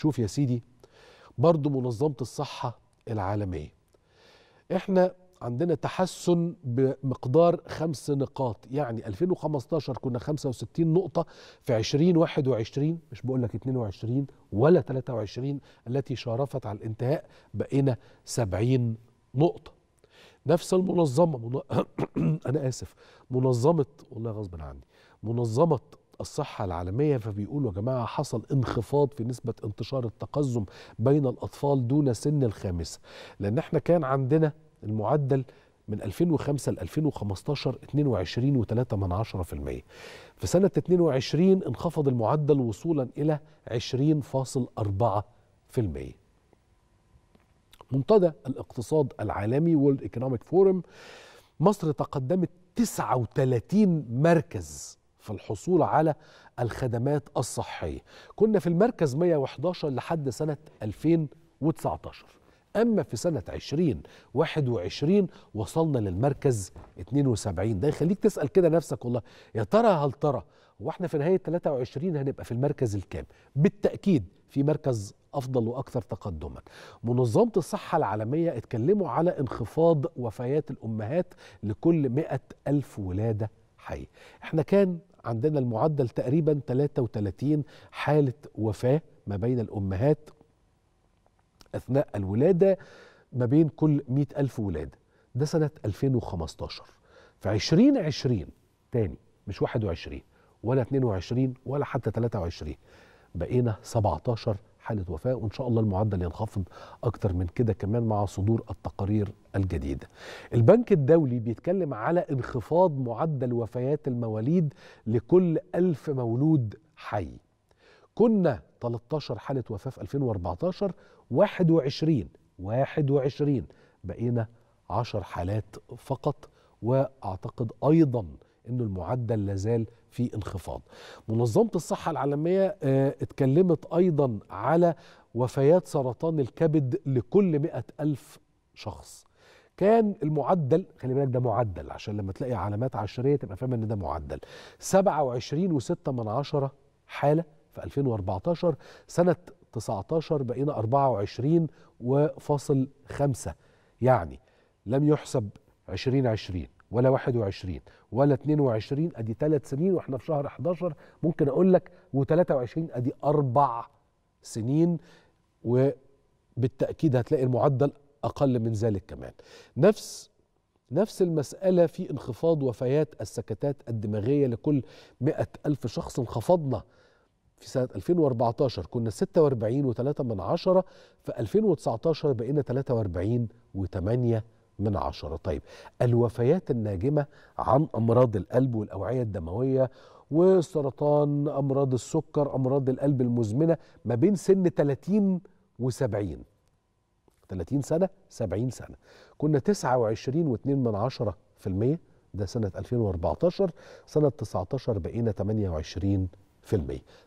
شوف يا سيدي برضو منظمة الصحة العالمية احنا عندنا تحسن بمقدار خمس نقاط يعني 2015 كنا 65 نقطة في 2021 مش بقول لك 22 ولا 23 التي شارفت على الانتهاء بقينا 70 نقطة نفس المنظمة من... أنا آسف منظمة والله غصب عني منظمة الصحة العالمية فبيقولوا يا جماعة حصل انخفاض في نسبة انتشار التقزم بين الأطفال دون سن الخامسة لأن احنا كان عندنا المعدل من 2005 ل 2015 22 و3 من في سنة 22 انخفض المعدل وصولا إلى 20.4% منتدى الاقتصاد العالمي World Economic Forum مصر تقدمت 39 مركز في الحصول على الخدمات الصحية كنا في المركز 111 لحد سنة 2019 أما في سنة 2021 وصلنا للمركز 72 ده يخليك تسأل كده نفسك والله يا ترى هل ترى واحنا في نهاية 23 هنبقى في المركز الكام بالتأكيد في مركز افضل واكثر تقدما. منظمه الصحه العالميه اتكلموا على انخفاض وفيات الامهات لكل 100 الف ولاده حي احنا كان عندنا المعدل تقريبا 33 حالة وفاة ما بين الأمهات أثناء الولادة ما بين كل 100 ألف ولادة ده سنة 2015 في 2020 تاني مش 21 ولا 22 ولا حتى 23 بقينا 17 حالة وفاة وإن شاء الله المعدل ينخفض أكتر من كده كمان مع صدور التقارير الجديدة البنك الدولي بيتكلم على انخفاض معدل وفيات المواليد لكل ألف مولود حي كنا 13 حالة وفاة في 2014 21 21 بقينا 10 حالات فقط وأعتقد أيضاً انه المعدل لازال في انخفاض منظمه الصحه العالميه آه، اتكلمت ايضا على وفيات سرطان الكبد لكل مئة ألف شخص كان المعدل خلي بالك ده معدل عشان لما تلاقي علامات عشرية تبقى فاهم ان ده معدل 27.6 من عشرة حالة في 2014 سنة 19 بقينا 24 وفاصل يعني لم يحسب 2020 ولا 21 ولا 22 ادي ثلاث سنين واحنا في شهر 11 ممكن اقول لك و23 ادي اربع سنين وبالتاكيد هتلاقي المعدل اقل من ذلك كمان نفس نفس المسألة في انخفاض وفيات السكتات الدماغية لكل 100,000 شخص انخفضنا في سنة 2014 كنا 46 و3 من عشرة في 2019 بقينا 43 و8 من عشرة طيب الوفيات الناجمة عن أمراض القلب والأوعية الدموية وسرطان أمراض السكر أمراض القلب المزمنة ما بين سن 30 و 70 30 سنة 70 سنة كنا 29 و2 من عشرة في المية ده سنة 2014 سنة 19 بقينا 28 في المية